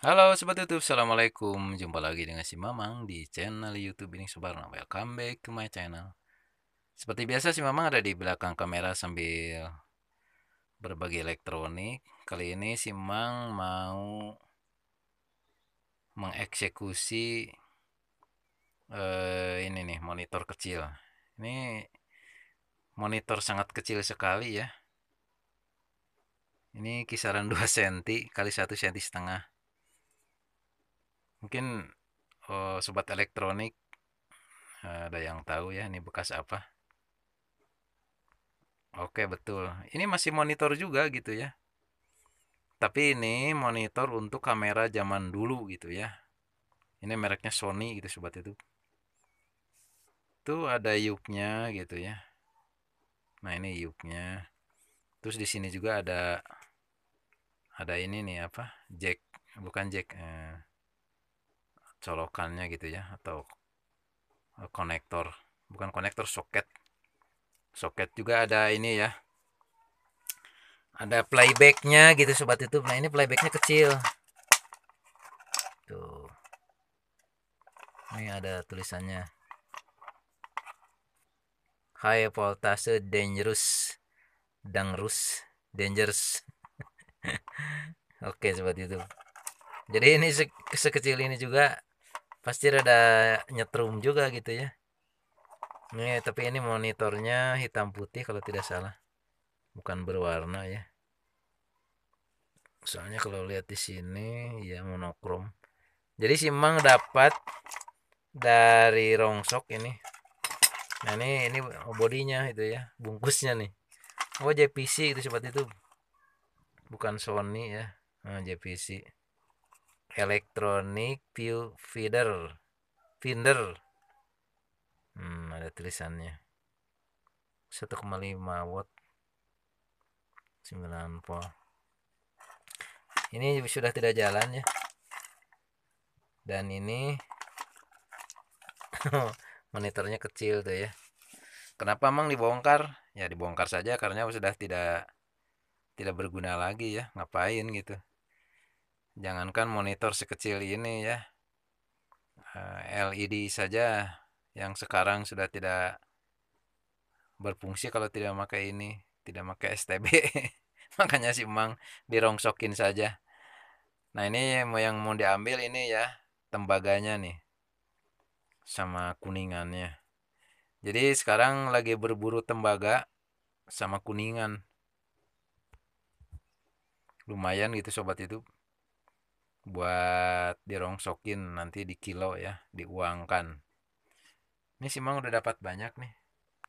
Halo Sobat Youtube, Assalamualaikum Jumpa lagi dengan si Mamang di channel Youtube ini Subarna Welcome back to my channel Seperti biasa si Mamang ada di belakang kamera sambil berbagi elektronik Kali ini si Mamang mau mengeksekusi eh, ini nih monitor kecil Ini monitor sangat kecil sekali ya Ini kisaran 2 cm kali 1 cm setengah mungkin uh, sobat elektronik ada yang tahu ya ini bekas apa oke betul ini masih monitor juga gitu ya tapi ini monitor untuk kamera zaman dulu gitu ya ini mereknya Sony gitu sobat itu tuh ada yuknya gitu ya nah ini yuknya terus di sini juga ada ada ini nih apa jack bukan jack eh, colokannya gitu ya atau konektor bukan konektor soket soket juga ada ini ya ada playbacknya gitu sobat YouTube nah ini playbacknya kecil tuh ini ada tulisannya high voltage dangerous dangerous dangerous oke sobat YouTube jadi ini se sekecil ini juga pasti rada nyetrum juga gitu ya nih tapi ini monitornya hitam putih kalau tidak salah bukan berwarna ya soalnya kalau lihat di sini ya monokrom jadi si Mang dapat dari rongsok ini nah ini ini bodinya itu ya bungkusnya nih oh JPC itu seperti itu bukan Sony ya nah, JPC electronic view feeder finder hmm, ada tulisannya 1,5 watt 9 volt ini sudah tidak jalan ya dan ini monitornya kecil tuh ya kenapa emang dibongkar ya dibongkar saja karena sudah tidak tidak berguna lagi ya ngapain gitu Jangankan monitor sekecil ini ya. Eh, LED saja yang sekarang sudah tidak berfungsi kalau tidak pakai ini, tidak pakai STB. Makanya sih di dirongsokin saja. Nah, ini yang mau diambil ini ya, tembaganya nih. Sama kuningannya. Jadi sekarang lagi berburu tembaga sama kuningan. Lumayan gitu sobat YouTube buat dirongsokin nanti di kilo ya diuangkan ini si Mang udah dapat banyak nih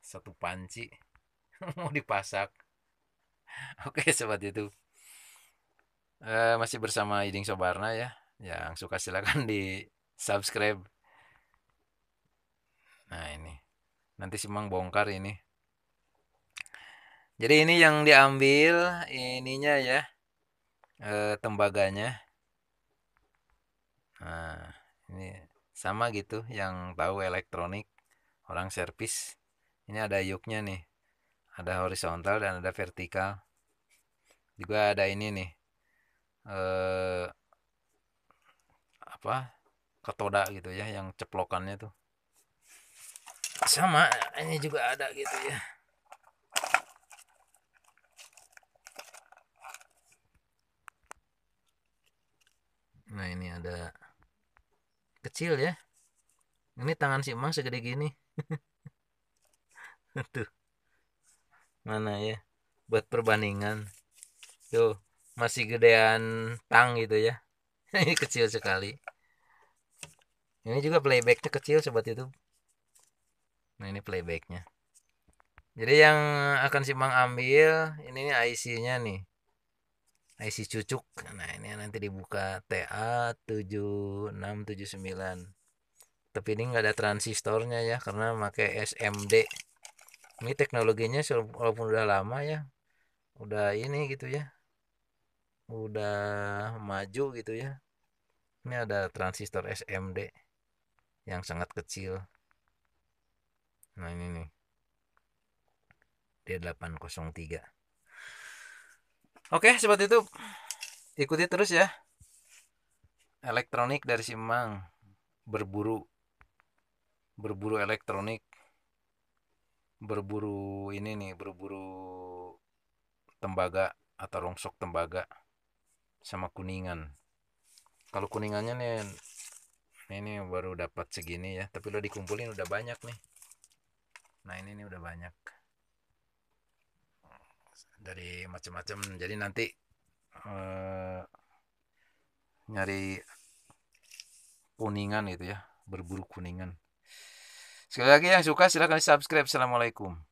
satu panci mau dipasak oke sobat itu e, masih bersama Iding Sobarna ya yang suka silakan di subscribe nah ini nanti si Mang bongkar ini jadi ini yang diambil ininya ya e, tembaganya ini sama gitu yang tahu elektronik orang servis ini ada yuknya nih ada horizontal dan ada vertikal juga ada ini nih eh, apa ketoda gitu ya yang ceplokannya tuh sama ini juga ada gitu ya nah ini ada kecil ya ini tangan si emang segede gini tuh mana ya buat perbandingan tuh masih gedean tang gitu ya ini kecil sekali ini juga playbacknya kecil sobat itu nah ini playbacknya jadi yang akan simang ambil ini, ini IC nya nih Nah, IC cucuk nah ini nanti dibuka TA 7679 tapi ini enggak ada transistornya ya karena pakai SMD ini teknologinya walaupun udah lama ya udah ini gitu ya udah maju gitu ya ini ada transistor SMD yang sangat kecil nah ini nih D803 Oke, seperti itu ikuti terus ya. Elektronik dari Simang berburu berburu elektronik berburu ini nih, berburu tembaga atau rongsok tembaga sama kuningan. Kalau kuningannya nih ini baru dapat segini ya, tapi udah dikumpulin udah banyak nih. Nah, ini nih udah banyak dari macam-macam jadi nanti uh, nyari kuningan itu ya berburu kuningan sekali lagi yang suka silahkan subscribe assalamualaikum